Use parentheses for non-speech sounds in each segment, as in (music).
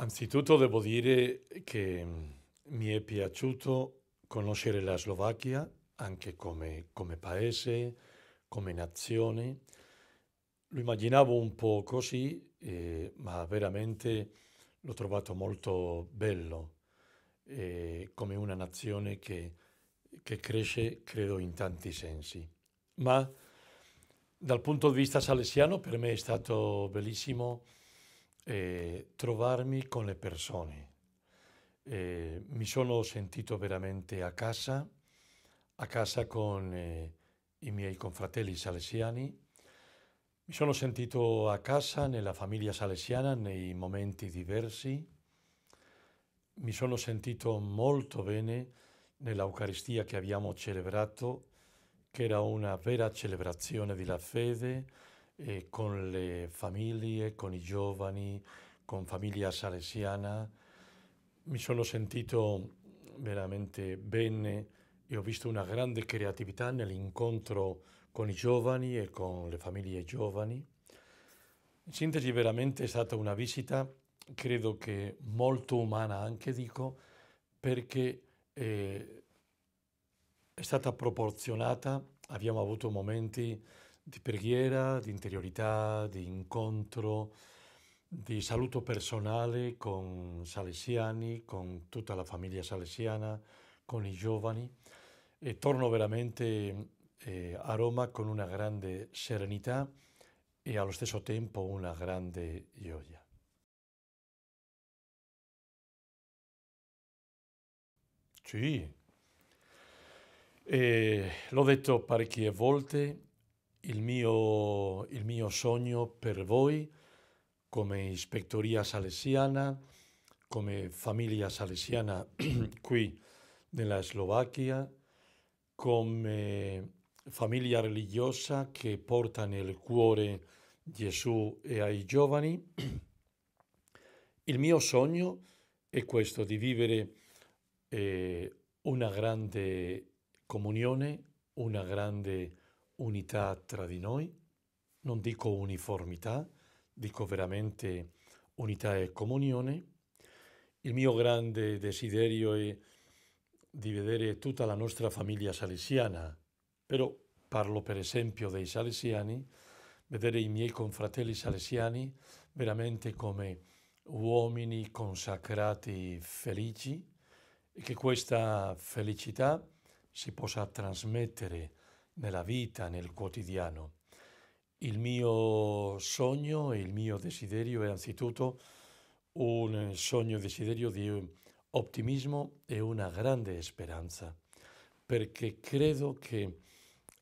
Anzitutto devo dire che mm, mi è piaciuto conoscere la Slovacchia anche come, come paese, come nazione. Lo immaginavo un po' così, eh, ma veramente l'ho trovato molto bello, eh, come una nazione che, che cresce, credo, in tanti sensi. Ma dal punto di vista salesiano per me è stato bellissimo e trovarmi con le persone. Eh, mi sono sentito veramente a casa, a casa con eh, i miei confratelli salesiani. Mi sono sentito a casa nella famiglia salesiana nei momenti diversi. Mi sono sentito molto bene nell'Eucaristia che abbiamo celebrato, che era una vera celebrazione della fede, eh, con le famiglie, con i giovani, con famiglia salesiana. Mi sono sentito veramente bene e ho visto una grande creatività nell'incontro con i giovani e con le famiglie giovani. In sintesi veramente è stata una visita, credo che molto umana anche dico, perché eh, è stata proporzionata, abbiamo avuto momenti di preghiera, di interiorità, di incontro, di saluto personale con salesiani, con tutta la famiglia salesiana, con i giovani e torno veramente eh, a Roma con una grande serenità e allo stesso tempo una grande gioia. Sì, e l'ho detto parecchie volte, il mio, il mio sogno per voi come ispettoria salesiana, come famiglia salesiana (clears throat) qui nella Slovacchia, come famiglia religiosa che porta nel cuore Gesù e ai giovani, (clears throat) il mio sogno è questo di vivere eh, una grande comunione, una grande unità tra di noi, non dico uniformità, dico veramente unità e comunione. Il mio grande desiderio è di vedere tutta la nostra famiglia salesiana, però parlo per esempio dei salesiani, vedere i miei confratelli salesiani veramente come uomini consacrati felici e che questa felicità si possa trasmettere nella vita, nel quotidiano. Il mio sogno e il mio desiderio è anzitutto un sogno e desiderio di ottimismo e una grande speranza, perché credo che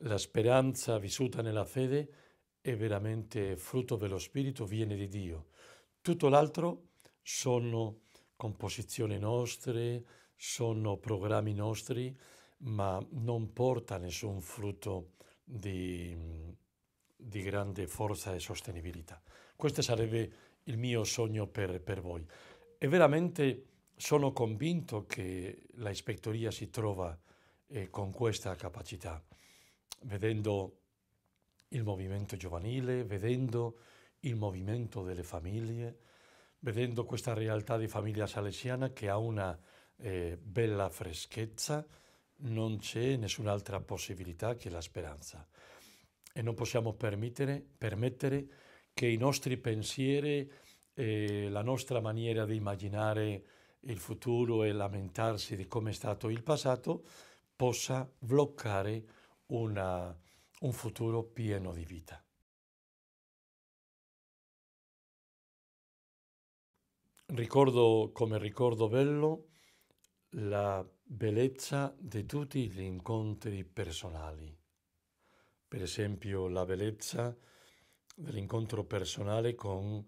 la speranza vissuta nella fede è veramente frutto dello Spirito, viene di Dio. Tutto l'altro sono composizioni nostre, sono programmi nostri ma non porta nessun frutto di, di, grande forza e sostenibilità. Questo sarebbe il mio sogno per, per voi. E veramente sono convinto che la ispettoria si trova eh, con questa capacità, vedendo il movimento giovanile, vedendo il movimento delle famiglie, vedendo questa realtà di famiglia salesiana che ha una eh, bella freschezza, non c'è nessun'altra possibilità che la speranza e non possiamo permettere che i nostri pensieri, eh, la nostra maniera di immaginare il futuro e lamentarsi di come è stato il passato possa bloccare una, un futuro pieno di vita. Ricordo come ricordo bello la Bellezza di tutti gli incontri personali. Per esempio la bellezza dell'incontro personale con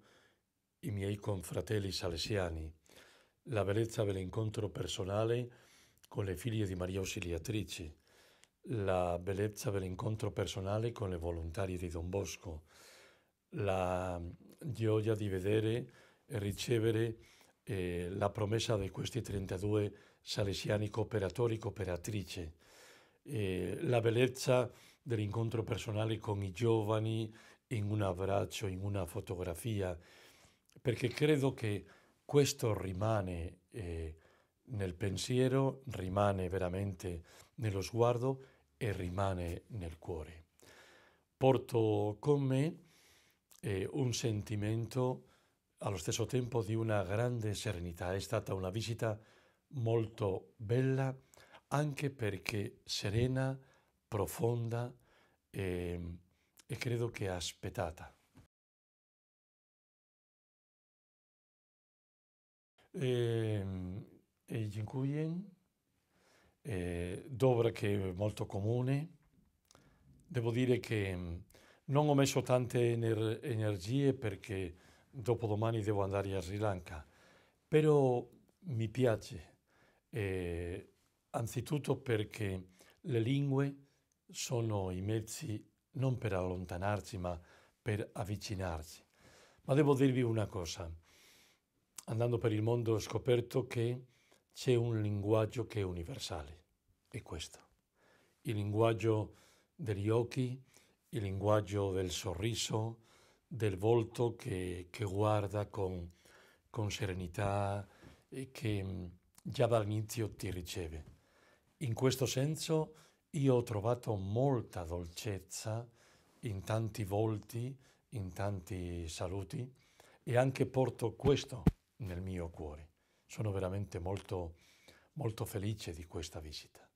i miei confratelli salesiani, la bellezza dell'incontro personale con le figlie di Maria Ausiliatrice, la bellezza dell'incontro personale con le volontarie di Don Bosco, la gioia di vedere e ricevere eh, la promessa di questi 32 salesiani cooperatori, e cooperatrici, eh, la bellezza dell'incontro personale con i giovani in un abbraccio, in una fotografia, perché credo che questo rimane eh, nel pensiero, rimane veramente nello sguardo e rimane nel cuore. Porto con me eh, un sentimento allo stesso tempo di una grande serenità. È stata una visita molto bella anche perché serena, profonda e, e credo che aspettata. Ehm, e, e Jinkuyen, eh, Dobra che è molto comune, devo dire che mm, non ho messo tante ener energie perché dopodomani devo andare a Sri Lanka, però mi piace, eh, anzitutto perché le lingue sono i mezzi non per allontanarci, ma per avvicinarci. Ma devo dirvi una cosa, andando per il mondo ho scoperto che c'è un linguaggio che è universale, è questo. Il linguaggio degli occhi, il linguaggio del sorriso, del volto che, che guarda con, con, serenità e che mm, già dall'inizio ti riceve. In questo senso io ho trovato molta dolcezza in tanti volti, in tanti saluti e anche porto questo nel mio cuore. Sono veramente molto, molto felice di questa visita.